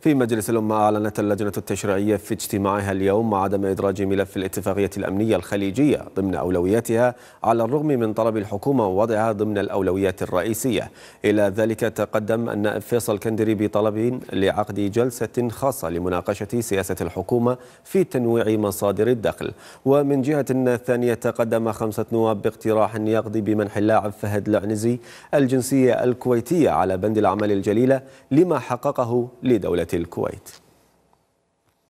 في مجلس الأمة أعلنت اللجنة التشريعية في اجتماعها اليوم عدم إدراج ملف الاتفاقية الأمنية الخليجية ضمن أولوياتها على الرغم من طلب الحكومة ووضعها ضمن الأولويات الرئيسية إلى ذلك تقدم النائب فيصل كندري بطلب لعقد جلسة خاصة لمناقشة سياسة الحكومة في تنويع مصادر الدخل ومن جهة ثانية تقدم خمسة نواب باقتراح يقضي بمنح اللاعب فهد العنزي الجنسية الكويتية على بند الأعمال الجليلة لما حققه لدولة الكويت